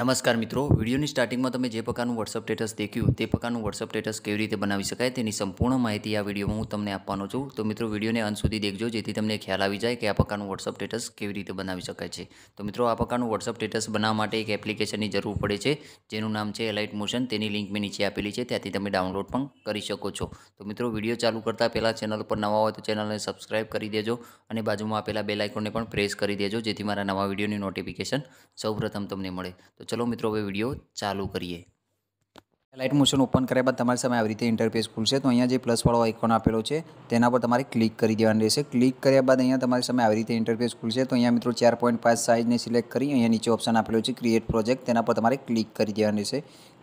નમસ્કાર મિત્રો વિડીયોની સ્ટાર્ટિંગમાં તમે જે પ્રકારનું વોટ્સઅપ સ્ટેટસ દેખ્યું તે પ્રકારનું વોટ્સઅપ સ્ટેટસ કેવી રીતે બનાવી શકાય તેની સંપૂર્ણ માહિતી આ વિડીયોમાં હું તમને આપવાનો છું તો મિત્રો વિડીયોને અંત સુધી દેખજો જેથી તમને ખ્યાલ આવી જાય કે આ પ્રકારનું વોટ્સઅપ સ્ટેટસ કેવી રીતે બનાવી શકાય છે તો મિત્રો આ પ્રકારનું વોટ્સઅપ સ્ટેટસ બનાવવા માટે એક એપ્લિકેશનની જરૂર પડે છે જેનું નામ છે એલાઇટ મોશન તેની લિંક મેં નીચે આપેલી છે ત્યાંથી તમે ડાઉનલોડ પણ કરી શકો છો તો મિત્રો વિડીયો ચાલુ કરતાં પહેલાં ચેનલ પર નવા હોય તો ચેનલને સબસ્ક્રાઇબ કરી દેજો અને બાજુમાં આપેલા બેલ આઇકોનને પણ પ્રેસ કરી દેજો જેથી મારા નવા વિડીયોની નોટિફિકેશન સૌપ્રથમ તમને મળે તો ચલો મિત્રો હવે વિડીયો ચાલુ કરીએ લાઇટ મોશન ઓપન કર્યા બાદ તમારી સામે આવી રીતે ઇન્ટરફેસ ખુલશે તો અહીંયા જે પ્લસવાળો આઇકોન આપેલો છે તેના પર તમારે ક્લિક કરી દેવાનું રહેશે ક્લિક કર્યા બાદ અહીંયા તમારી સામે આવી રીતે ઇન્ટરફેસ ખુલશે તો અહીંયા મિત્રો ચાર પોઈન્ટ પાંચ સાઇઝને સિલેક્ટ કરી અહીંયા નીચે ઓપ્શન આપેલો છે ક્રિએટ પ્રોજેક્ટ તેના પર તમારે ક્લિક કરી દેવાનું રહેશે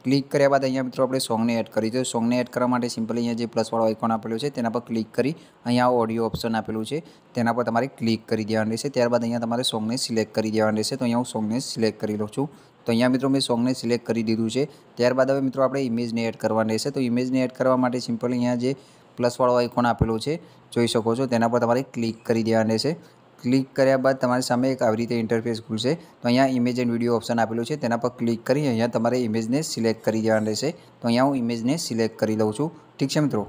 ક્લિક કર્યા બાદ અહીંયા મિત્રો આપણે સોંગને એડ કરી તો સોંગને એડ કરવા માટે સિમ્પલ અહીંયા જે પ્લસવાળો આઇકોન આપેલું છે તેના પર ક્લિક કરી અહીંયા ઓડિયો ઓપ્શન આપેલું છે તેના પર તમારે ક્લિક કરી દેવાનું રહેશે ત્યારબાદ અહીંયા તમારે સોંગને સિલેક્ટ કરી દેવાનું રહેશે તો અહીંયા હું સોંગને સિલેક્ટ કરી લઉં છું તો અહીંયા મિત્રો મેં સોંગને સિલેક્ટ કરી દીધું છે ત્યારબાદ હવે મિત્રો આપણે ઇમેજને એડ કરવાની રહેશે તો ઇમેજને એડ કરવા માટે સિમ્પલ અહીંયા જે પ્લસવાળો આઇકોન આપેલો છે જોઈ શકો છો તેના પર તમારે ક્લિક કરી દેવાનું રહેશે ક્લિક કર્યા બાદ તમારી સામે એક આવી રીતે ઇન્ટરફેસ ખુલશે તો અહીંયા ઇમેજ એન્ડ વિડીયો ઓપ્શન આપેલું છે તેના પર ક્લિક કરી અહીંયા તમારે ઇમેજને સિલેક્ટ કરી દેવાનું રહેશે તો અહીંયા હું ઇમેજને સિલેક્ટ કરી લઉં છું ઠીક છે મિત્રો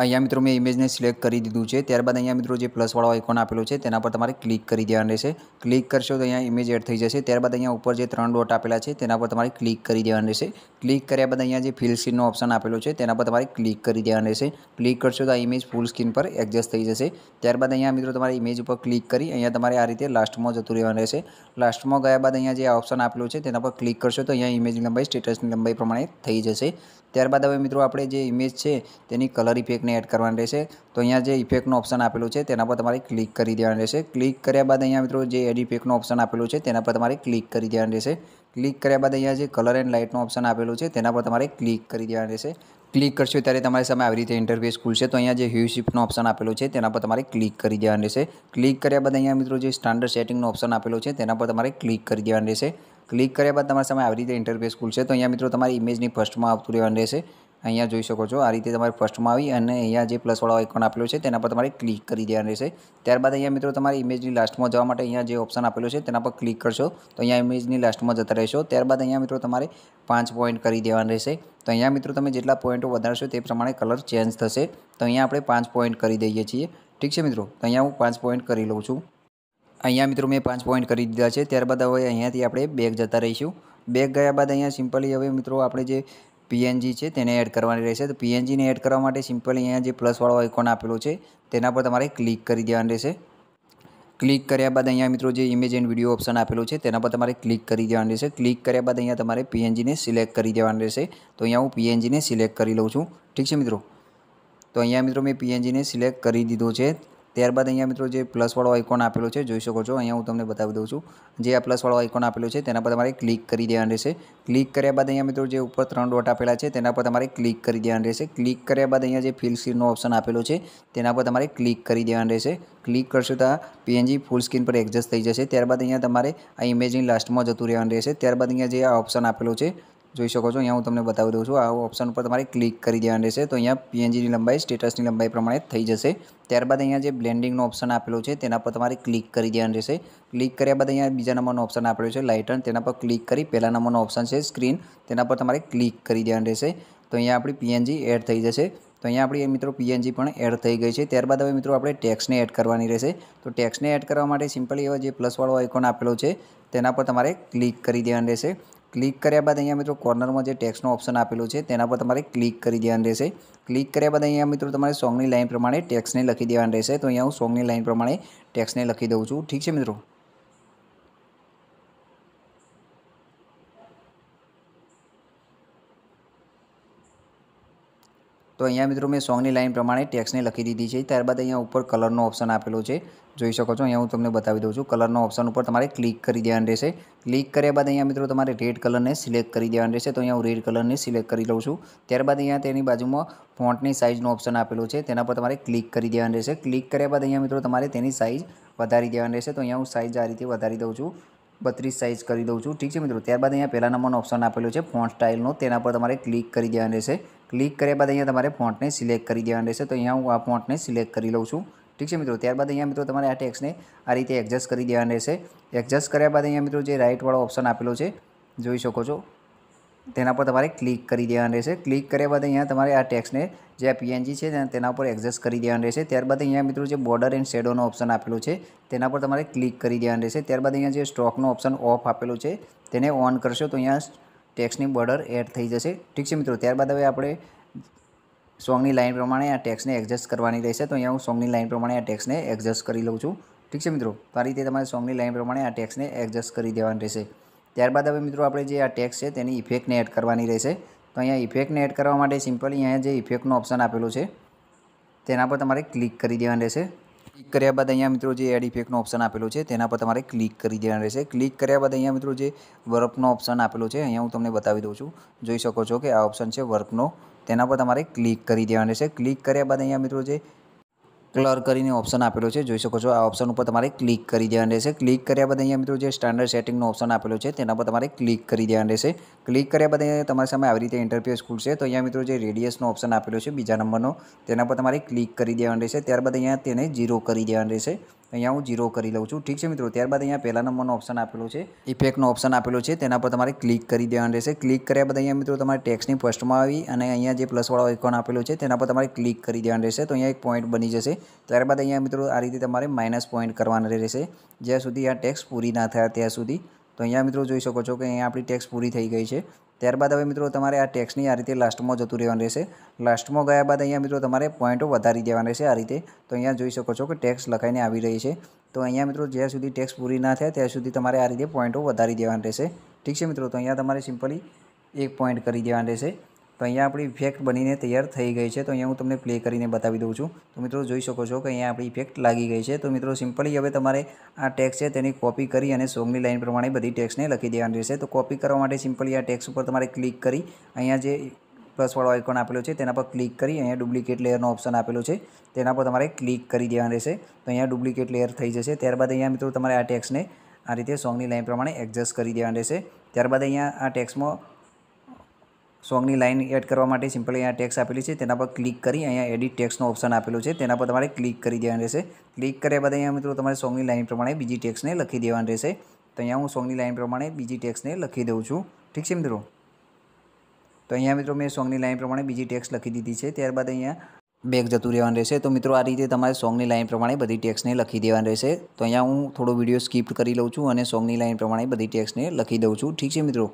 અહીંયા મિત્રો મેં ઇમેજને સિલેક્ટ કરી દીધું છે ત્યારબાદ અહીંયા મિત્રો જે પ્લસવાળો આઇકોન આપેલો છે તેના પર તમારે ક્લિક કરી દેવાનું રહેશે ક્લિક કરશો તો અહીંયા ઇમેજ એડ થઈ જશે ત્યારબાદ અહીંયા ઉપર જે ત્રણ ડોટ આપેલા છે તેના પર તમારે ક્લિક કરી દેવાનું રહેશે ક્લિક કર્યા બાદ અહીંયા જે ફિલ સ્ક્રીનનો ઓપ્શન આપેલો છે તેના પર તમારે ક્લિક કરી દેવાનું રહેશે ક્લિક કરશો તો આ ઇમેજ ફૂલ સ્કીન પર એડજસ્ટ થઈ જશે ત્યારબાદ અહીંયા મિત્રો તમારે ઇમેજ ઉપર ક્લિક કરી અહીંયા તમારે આ રીતે લાસ્ટમાં જતું રહેવાનું રહેશે લાસ્ટમાં ગયા બાદ અહીંયા જે ઓપ્શન આપેલો છે તેના પર ક્લિક કરશો તો અહીંયા ઇમેજની લંબાઈ સ્ટેટસની લંબાઈ પ્રમાણે થઈ જશે ત્યારબાદ હવે મિત્રો આપણે જે ઇમેજ છે તેની કલર ઇફેક્ટને એડ કરવાની રહેશે તો અહીંયા જે ઇફેક્ટનો ઓપ્શન આપેલો છે તેના પર તમારે ક્લિક કરી દેવાનું રહેશે ક્લિક કર્યા બાદ અહીંયા મિત્રો જે એડ ઇફેક્ટનો ઓપ્શન આપેલો છે તેના પર તમારે ક્લિક કરી દેવાની રહેશે ક્લિક કર્યા બાદ અહીંયા જે કલર એન્ડ લાઇટનો ઓપ્શન આપેલો છે તેના પર તમારે ક્લિક કરી દેવાની રહેશે ક્લિક કરશો ત્યારે તમારી સામે આવી રીતે ઇન્ટરફેસ ખુલશે તો અહીંયા જે હ્યુ શિફ્ટનો ઓપ્શન આપેલો છે તેના પર તમારે ક્લિક કરી દેવાની રહેશે ક્લિક કર્યા બાદ અહીંયા મિત્રો જે સ્ટાન્ડર્ડ સેટિંગનો ઓપ્શન આપેલો છે તેના પર તમારે ક્લિક કરી દેવાની રહેશે ક્લિક કર્યા બાદ તમારા સામે આવી રીતે ઇન્ટરફેસ ખુલશે તો અહીંયા મિત્રો તમારી ઇમેજની ફર્સ્ટમાં આવતું રહેવાનું રહેશે અહીંયા જોઈ શકો છો આ રીતે તમારે ફર્સ્ટમાં આવી અને અહીંયા જે પ્લસવાળો આઇકોન આપેલો છે તેના પર તમારે ક્લિક કરી દેવાનું રહેશે ત્યારબાદ અહીંયા મિત્રો તમારી ઇમેજની લાસ્ટમાં જવા માટે અહીંયા જે ઓપ્શન આપેલો છે તેના પર ક્લિક કરશો તો અહીંયા ઇમેજની લાસ્ટમાં જતા રહેશો ત્યારબાદ અહીંયા મિત્રો તમારે પાંચ પોઈન્ટ કરી દેવાનું રહેશે તો અહીંયા મિત્રો તમે જેટલા પોઈન્ટો વધારશો તે પ્રમાણે કલર ચેન્જ થશે તો અહીંયા આપણે પાંચ પોઈન્ટ કરી દઈએ છીએ ઠીક છે મિત્રો તો અહીંયા હું પાંચ પોઈન્ટ કરી લઉં છું અહીંયા મિત્રો મેં પાંચ પોઈન્ટ કરી દીધા છે ત્યારબાદ હવે અહીંયાથી આપણે બેગ જતા રહીશું બેગ ગયા બાદ અહીંયા સિમ્પલી હવે મિત્રો આપણે જે પીએનજી છે તેને એડ કરવાની રહેશે તો પીએનજીને એડ કરવા માટે સિમ્પલી અહીંયા જે પ્લસવાળો આઇકોન આપેલો છે તેના પર તમારે ક્લિક કરી દેવાનું રહેશે ક્લિક કર્યા બાદ અહીંયા મિત્રો જે ઇમેજ એન્ડ વિડીયો ઓપ્શન આપેલું છે તેના પર તમારે ક્લિક કરી દેવાનું રહેશે ક્લિક કર્યા બાદ અહીંયા તમારે પીએનજીને સિલેક્ટ કરી દેવાનું રહેશે તો અહીંયા હું પીએનજીને સિલેક્ટ કરી લઉં છું ઠીક છે મિત્રો તો અહીંયા મિત્રો મેં પીએનજીને સિલેક્ટ કરી દીધો છે ત્યારબાદ અહીંયા મિત્રો જે પ્લસવાળો આઇકોન આપેલો છે જોઈ શકો છો અહીંયા હું તમને બતાવી દઉં છું જે આ પ્લસવાળો આઇકોન આપેલો છે તેના પર તમારે ક્લિક કરી દેવાનું રહેશે ક્લિક કર્યા બાદ અહીંયા મિત્રો જે ઉપર ત્રણ ડોટ આપેલા છે તેના પર તમારે ક્લિક કરી દેવાનું રહેશે ક્લિક કર્યા બાદ અહીંયા જે ફિલ સ્ક્રીનનો ઓપ્શન આપેલો છે તેના પર તમારે ક્લિક કરી દેવાનું રહેશે ક્લિક કરશો તો પીએનજી ફૂલ સ્ક્રીન પર એડજસ્ટ થઈ જશે ત્યારબાદ અહીંયા તમારે આ ઇમેજની લાસ્ટમાં જતું રહેવાનું રહેશે ત્યારબાદ અહીંયા જે આ ઓપ્શન આપેલો છે જોઈ શકો છો અહીંયા હું તમને બતાવી દઉં છું આ ઓપ્શન ઉપર તમારે ક્લિક કરી દેવાની રહેશે તો અહીંયા પીએનજીની લંબાઈ સ્ટેટસની લંબાઈ પ્રમાણે થઈ જશે ત્યારબાદ અહીંયા જે બ્લેન્ડિંગનો ઓપ્શન આપેલો છે તેના પર તમારે ક્લિક કરી દેવાનું રહેશે ક્લિક કર્યા બાદ અહીંયા બીજા નંબરનો ઓપ્શન આપેલો છે લાઇટન તેના પર ક્લિક કરી પહેલા નંબરનો ઓપ્શન છે સ્ક્રીન તેના પર તમારે ક્લિક કરી દેવાની રહેશે તો અહીંયા આપણી પીએનજી એડ થઈ જશે તો અહીંયા આપણી મિત્રો પીએનજી પણ એડ થઈ ગઈ છે ત્યારબાદ હવે મિત્રો આપણે ટેક્સને એડ કરવાની રહેશે તો ટેક્સને એડ કરવા માટે સિમ્પલી એવા જે પ્લસવાળો આઇકોન આપેલો છે તેના પર તમારે ક્લિક કરી દેવાની રહેશે ક્લિક કર્યા બાદ અહીંયા મિત્રો કોર્નરમાં જે ટેક્સનો ઓપ્શન આપેલો છે તેના પર તમારે ક્લિક કરી દેવાનું રહેશે ક્લિક કર્યા બાદ અહીંયા મિત્રો તમારે સોંગની લાઇન પ્રમાણે ટેક્સને લખી દેવાનું રહેશે તો અહીંયા હું સોંગની લાઇન પ્રમાણે ટેક્સને લખી દઉં છું ઠીક છે મિત્રો તો અહીંયા મિત્રો મેં સોંગની લાઇન પ્રમાણે ટેક્સને લખી દીધી છે ત્યારબાદ અહીંયા ઉપર કલરનો ઓપ્શન આપેલો છે જોઈ શકો છો અહીંયા હું તમને બતાવી દઉં છું કલરનો ઓપ્શન ઉપર તમારે ક્લિક કરી દેવાનું રહેશે ક્લિક કર્યા બાદ અહીંયા મિત્રો તમારે રેડ કલરને સિલેક્ટ કરી દેવાનું રહેશે તો અહીંયા હું રેડ કલરને સિલેક્ટ કરી લઉં છું ત્યારબાદ અહીંયા તેની બાજુમાં ફોન્ટની સાઇઝનો ઓપ્શન આપેલો છે તેના પર તમારે ક્લિક કરી દેવાનું રહેશે ક્લિક કર્યા બાદ અહીંયા મિત્રો તમારે તેની સાઇઝ વધારી દેવાની રહેશે તો અહીંયા હું સાઇઝ આ રીતે વધારી દઉં છું બત્રીસ સાઇઝ કરી દઉં છું ઠીક છે મિત્રો ત્યારબાદ અહીંયા પહેલા નંબરનો ઓપ્શન આપેલો છે ફોન્ટ સ્ટાઇલનો તેના પર તમારે ક્લિક કરી દેવાનું રહેશે ક્લિક કર્યા બાદ અહીંયા તમારે ફોન્ટને સિલેક્ટ કરી દેવાનું રહેશે તો અહીંયા હું આ ફોન્ટને સિલેક્ટ કરી લઉં છું ઠીક છે મિત્રો ત્યારબાદ અહીંયા મિત્રો તમારે આ ટેક્સને આ રીતે એડજસ્ટ કરી દેવાનું રહેશે એડજસ્ટ કર્યા બાદ અહીંયા મિત્રો જે રાઇટવાળો ઓપ્શન આપેલો છે જોઈ શકો છો તેના પર તમારે ક્લિક કરી દેવાનું રહેશે ક્લિક કર્યા બાદ અહીંયા તમારે આ ટેક્સને જે પીએનજી છે તેના પર એડજસ્ટ કરી દેવાનું રહેશે ત્યારબાદ અહીંયા મિત્રો જે બોર્ડર એન્ડ શેડોનો ઓપ્શન આપેલો છે તેના પર તમારે ક્લિક કરી દેવાનું રહેશે ત્યારબાદ અહીંયા જે સ્ટ્રોકનો ઓપ્શન ઓફ આપેલો છે તેને ઓન કરશો તો અહીંયા ટેક્સની બોર્ડર એડ થઈ જશે ઠીક છે મિત્રો ત્યારબાદ હવે આપણે સોંગની લાઇન પ્રમાણે આ ટેક્સને એડજસ્ટ કરવાની રહેશે તો અહીંયા હું સોંગની લાઇન પ્રમાણે આ ટેક્સને એડજસ્ટ કરી લઉં છું ઠીક છે મિત્રો તો આ રીતે તમારે સોંગની લાઇન પ્રમાણે આ ટેક્સને એડજસ્ટ કરી દેવાનું રહેશે ત્યારબાદ હવે મિત્રો આપણે જે આ ટેક્સ છે તેની ઇફેક્ટને એડ કરવાની રહેશે તો અહીંયા ઇફેક્ટને એડ કરવા માટે સિમ્પલી અહીંયા જે ઇફેક્ટનો ઓપ્શન આપેલું છે તેના પર તમારે ક્લિક કરી દેવાનું રહેશે ક્લિક કર્યા બાદ અહીંયા મિત્રો જે એડ ઇફેક્ટનો ઓપ્શન આપેલો છે તેના પર તમારે ક્લિક કરી દેવાનું રહેશે ક્લિક કર્યા બાદ અહીંયા મિત્રો જે વર્કનો ઓપ્શન આપેલો છે અહીંયા હું તમને બતાવી દઉં છું જોઈ શકો છો કે આ ઓપ્શન છે વર્કનો તેના પર તમારે ક્લિક કરી દેવાનું રહેશે ક્લિક કર્યા બાદ અહીંયા મિત્રો જે કલર કરીને ઓપ્શન આપેલો છે જોઈ શકો છો આ ઓપ્શન ઉપર તમારે ક્લિક કરી દેવાનું રહેશે ક્લિક કર્યા બાદ અહીંયા મિત્રો જે સ્ટાન્ડર્ડ સેટિંગનો ઓપ્શન આપેલો છે તેના પર તમારે ક્લિક કરી દેવાનું રહેશે ક્લિક કર્યા બાદ અહીંયા તમારી સામે આવી રીતે ઇન્ટરફેસ ખુલશે તો અહીંયા મિત્રો જે રેડિયસનો ઓપ્શન આપેલો છે બીજા નંબરનો તેના પર તમારે ક્લિક કરી દેવાનું રહેશે ત્યારબાદ અહીંયા તેને ઝીરો કરી દેવાનું રહેશે અહીંયા હું જીરો કરી લઉં છું ઠીક છે મિત્રો ત્યારબાદ અહીંયા પહેલા નંબરનો ઓપ્શન આપેલો છે ઇફેક્ટનો ઓપ્શન આપેલો છે તેના પર તમારે ક્લિક કરી દેવાનું રહેશે ક્લિક કર્યા બાદ અહીંયા મિત્રો તમારે ટેક્સની ફર્સ્ટમાં આવી અને અહીંયા જે પ્લસવાળો આઇકોન આપેલો છે તેના પર તમારે ક્લિક કરી દેવાનું રહેશે તો અહીંયા એક પોઈન્ટ બની જશે ત્યારબાદ અહીંયા મિત્રો આ રીતે તમારે માઇનસ પોઈન્ટ કરવાના રહેશે જ્યાં સુધી આ ટેક્સ પૂરી ના થાય ત્યાં સુધી તો અહીંયા મિત્રો જોઈ શકો છો કે અહીંયા આપણી ટેક્સ પૂરી થઈ ગઈ છે ત્યારબાદ હવે મિત્રો તમારે આ ટેક્સની આ રીતે લાસ્ટમાં જતું રહેવાનું રહેશે લાસ્ટમાં ગયા બાદ અહીંયા મિત્રો તમારે પોઈન્ટો વધારી દેવાનું રહેશે આ રીતે તો અહીંયા જોઈ શકો છો કે ટેક્સ લખાઈને આવી રહી છે તો અહીંયા મિત્રો જ્યાં સુધી ટેક્સ પૂરી ના થાય ત્યાં સુધી તમારે આ રીતે પોઈન્ટો વધારી દેવાના રહેશે ઠીક છે મિત્રો તો અહીંયા તમારે સિમ્પલી એક પોઈન્ટ કરી દેવાના રહેશે તો અહીંયા આપણી ઇફેક્ટ બનીને તૈયાર થઈ ગઈ છે તો અહીંયા હું તમને પ્લે કરીને બતાવી દઉં છું તો મિત્રો જોઈ શકો છો કે અહીંયા આપણી ઇફેક્ટ લાગી ગઈ છે તો મિત્રો સિમ્પલી હવે તમારે આ ટેક્સ છે તેની કોપી કરી અને સોંગની લાઇન પ્રમાણે બધી ટેક્સને લખી દેવાની રહેશે તો કોપી કરવા માટે સિમ્પલી આ ટેક્સ ઉપર તમારે ક્લિક કરી અહીંયા જે પ્લસવાળો આઇકોન આપેલો છે તેના પર ક્લિક કરી અહીંયા ડુપ્લિકેટ લેયરનો ઓપ્શન આપેલો છે તેના પર તમારે ક્લિક કરી દેવાનું રહેશે તો અહીંયા ડુપ્લિકેટ લેયર થઈ જશે ત્યારબાદ અહીંયા મિત્રો તમારે આ ટેક્સને આ રીતે સોંગની લાઇન પ્રમાણે એડજસ્ટ કરી દેવાનું રહેશે ત્યારબાદ અહીંયા આ ટેક્સમાં સોંગની લાઇન એડ કરવા માટે સિમ્પલી અહીંયા ટેક્સ આપેલી છે તેના પર ક્લિક કરી અહીંયા એડિટ ટેક્સનો ઓપ્શન આપેલું છે તેના પર તમારે ક્લિક કરી દેવાનું રહેશે ક્લિક કર્યા બાદ અહીંયા મિત્રો તમારે સોંગની લાઇન પ્રમાણે બીજી ટેક્સને લખી દેવાનું રહેશે તો અહીંયા હું સોંગની લાઇન પ્રમાણે બીજી ટેક્સને લખી દઉં છું ઠીક છે મિત્રો તો અહીંયા મિત્રો મેં સોંગની લાઇન પ્રમાણે બીજી ટેક્સ લખી દીધી છે ત્યારબાદ અહીંયા બેગ જતું રહેવાનું રહેશે તો મિત્રો આ રીતે તમારે સોંગની લાઇન પ્રમાણે બધી ટેક્સને લખી દેવાનું રહેશે તો અહીંયા હું થોડો વિડીયો સ્કીપ કરી લઉં છું અને સોંગની લાઇન પ્રમાણે બધી ટેક્સને લખી દઉં છું ઠીક છે મિત્રો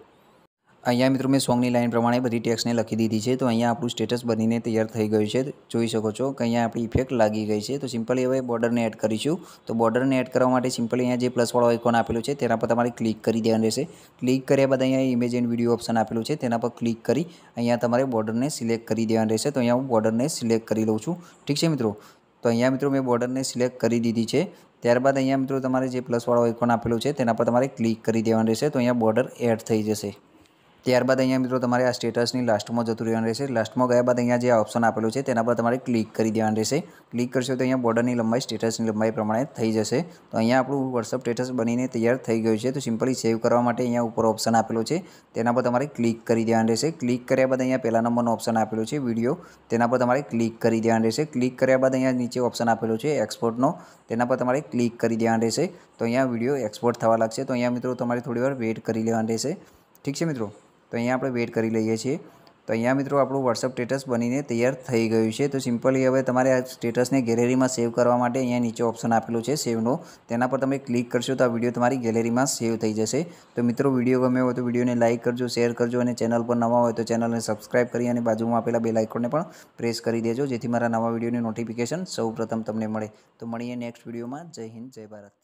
અહીંયા મિત્રો મેં સોંગની લાઇન પ્રમાણે બધી ટેક્સને લખી દીધી છે તો અહીંયા આપણું સ્ટેટસ બનીને તૈયાર થઈ ગયું છે જોઈ શકો છો કે અહીંયા આપણી ઇફેક્ટ લાગી ગઈ છે તો સિમ્પલી હવે બોર્ડરને એડ કરીશું તો બોર્ડરને એડ કરવા માટે સિમ્પલી અહીંયા જે પ્લસવાળો આઇકોન આપેલો છે તેના પર તમારે ક્લિક કરી દેવાનું રહેશે ક્લિક કર્યા બાદ અહીંયા ઇમેજ એન્ડ વિડીયો ઓપ્શન આપેલું છે તેના પર ક્લિક કરી અહીંયા તમારે બોર્ડરને સિલેક્ટ કરી દેવાનું રહેશે તો અહીંયા હું બોર્ડરને સિલેક્ટ કરી લઉં છું ઠીક છે મિત્રો તો અહીંયા મિત્રો મેં બોર્ડરને સિલેક્ટ કરી દીધી છે ત્યારબાદ અહીંયા મિત્રો તમારે જે પ્લસવાળો આઇકોન આપેલું છે તેના પર તમારે ક્લિક કરી દેવાનું રહેશે તો અહીંયા બોર્ડર એડ થઈ જશે ત્યારબાદ અહીંયા મિત્રો તમારે આ સ્ટેટસની લાસ્ટમાં જતું રહેવાનું રહેશે લાસ્ટમાં ગયા બાદ અહીંયા જે ઓપ્શન આપેલું છે તેના પર તમારે ક્લિક કરી દેવાનું રહેશે ક્લિક કરશો તો અહીંયા બોર્ડરની લંબાઈ સ્ટેટસની લંબાઈ પ્રમાણે થઈ જશે તો અહીંયા આપણું વોટ્સઅપ સ્ટેટસ બનીને તૈયાર થઈ ગયું છે તો સિમ્પલી સેવ કરવા માટે અહીંયા ઉપર ઓપ્શન આપેલો છે તેના પર તમારે ક્લિક કરી દેવાનું રહેશે ક્લિક કર્યા બાદ અહીંયા પહેલા નંબરનો ઓપ્શન આપેલો છે વિડીયો તેના પર તમારે ક્લિક કરી દેવાનું રહેશે ક્લિક કર્યા બાદ અહીંયા નીચે ઓપ્શન આપેલો છે એક્સપોર્ટનો તેના પર તમારે ક્લિક કરી દેવાનું રહેશે તો અહીંયા વિડીયો એક્સપોર્ટ થવા લાગશે તો અહીંયા મિત્રો તમારે થોડી વાર વેઇટ કરી લેવાનું રહેશે ઠીક છે મિત્રો તો અહીંયા આપણે વેટ કરી લઈએ છીએ તો અહીંયા મિત્રો આપણું વોટ્સઅપ સ્ટેટસ બનીને તૈયાર થઈ ગયું છે તો સિમ્પલી હવે તમારે આ સ્ટેટસને ગેલેરીમાં સેવ કરવા માટે અહીંયા નીચે ઓપ્શન આપેલું છે સેવનો તેના પર તમે ક્લિક કરશો તો આ વિડીયો તમારી ગેલેરીમાં સેવ થઈ જશે તો મિત્રો વિડીયો ગમે હોય તો વિડીયોને લાઇક કરજો શેર કરજો અને ચેનલ પર નવા હોય તો ચેનલને સબસ્ક્રાઇબ કરી અને બાજુમાં આપેલા બે લાઇકોને પણ પ્રેસ કરી દેજો જેથી મારા નવા વિડીયોની નોટિફિકેશન સૌપ્રથમ તમને મળે તો મળીએ નેક્સ્ટ વિડીયોમાં જય હિન્દ જય ભારત